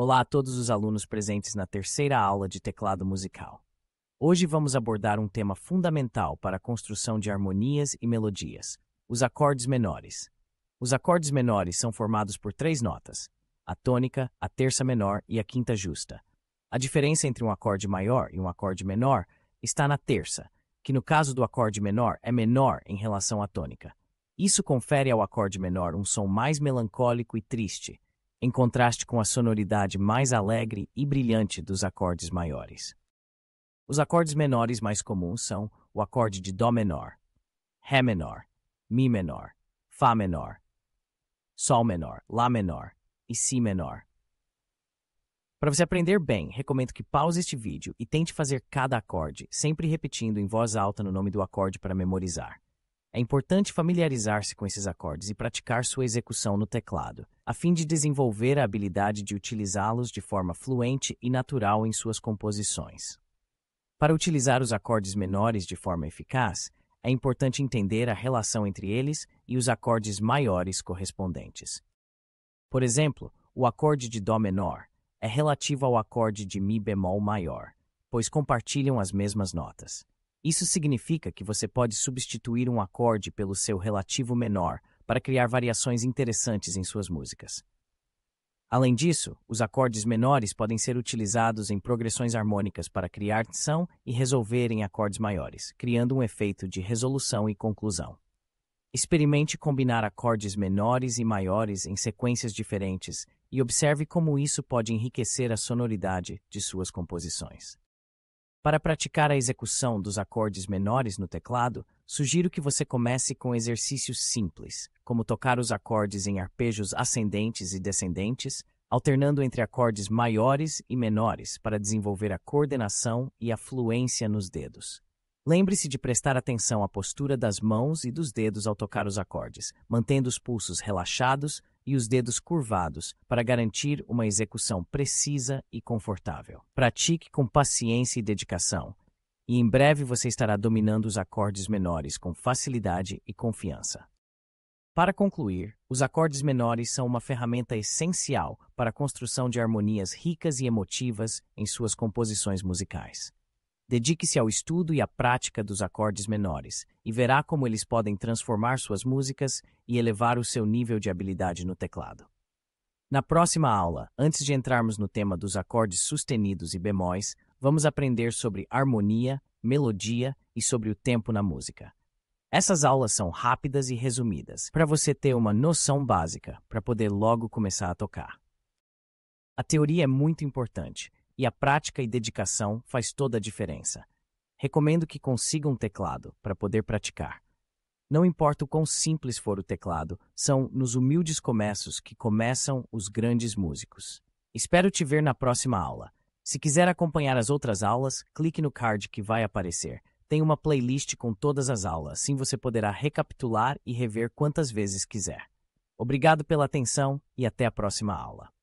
Olá a todos os alunos presentes na terceira aula de teclado musical. Hoje vamos abordar um tema fundamental para a construção de harmonias e melodias: os acordes menores. Os acordes menores são formados por três notas: a tônica, a terça menor e a quinta justa. A diferença entre um acorde maior e um acorde menor está na terça, que no caso do acorde menor é menor em relação à tônica. Isso confere ao acorde menor um som mais melancólico e triste, em contraste com a sonoridade mais alegre e brilhante dos acordes maiores. Os acordes menores mais comuns são o acorde de Dó menor, Ré menor, Mi menor, Fá menor, Sol menor, Lá menor e Si menor. Para você aprender bem, recomendo que pause este vídeo e tente fazer cada acorde, sempre repetindo em voz alta no nome do acorde para memorizar. É importante familiarizar-se com esses acordes e praticar sua execução no teclado, a fim de desenvolver a habilidade de utilizá-los de forma fluente e natural em suas composições. Para utilizar os acordes menores de forma eficaz, é importante entender a relação entre eles e os acordes maiores correspondentes. Por exemplo, o acorde de Dó menor é relativo ao acorde de Mi bemol maior, pois compartilham as mesmas notas. Isso significa que você pode substituir um acorde pelo seu relativo menor para criar variações interessantes em suas músicas. Além disso, os acordes menores podem ser utilizados em progressões harmônicas para criar tensão e resolver em acordes maiores, criando um efeito de resolução e conclusão. Experimente combinar acordes menores e maiores em sequências diferentes e observe como isso pode enriquecer a sonoridade de suas composições. Para praticar a execução dos acordes menores no teclado, sugiro que você comece com exercícios simples, como tocar os acordes em arpejos ascendentes e descendentes, alternando entre acordes maiores e menores para desenvolver a coordenação e a fluência nos dedos. Lembre-se de prestar atenção à postura das mãos e dos dedos ao tocar os acordes, mantendo os pulsos relaxados e os dedos curvados para garantir uma execução precisa e confortável. Pratique com paciência e dedicação, e em breve você estará dominando os acordes menores com facilidade e confiança. Para concluir, os acordes menores são uma ferramenta essencial para a construção de harmonias ricas e emotivas em suas composições musicais. Dedique-se ao estudo e à prática dos acordes menores, e verá como eles podem transformar suas músicas e elevar o seu nível de habilidade no teclado. Na próxima aula, antes de entrarmos no tema dos acordes sustenidos e bemóis, vamos aprender sobre harmonia, melodia e sobre o tempo na música. Essas aulas são rápidas e resumidas, para você ter uma noção básica para poder logo começar a tocar. A teoria é muito importante, e a prática e dedicação faz toda a diferença. Recomendo que consiga um teclado para poder praticar. Não importa o quão simples for o teclado, são nos humildes começos que começam os grandes músicos. Espero te ver na próxima aula. Se quiser acompanhar as outras aulas, clique no card que vai aparecer. Tem uma playlist com todas as aulas, assim você poderá recapitular e rever quantas vezes quiser. Obrigado pela atenção e até a próxima aula.